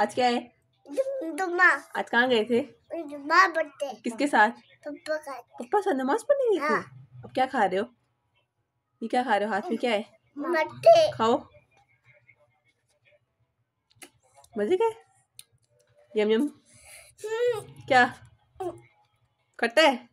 आज क्या है जुम्मा आज कहाँ गए थे जुम्मा पढ़ते किसके साथ पप्पा का साथ नमाज पढ़ने गए थे हाँ। अब क्या खा रहे हो ये क्या खा रहे हो हाथ में क्या है मट्टे खाओ मजे गए यम यम हम्म। क्या खट्टा है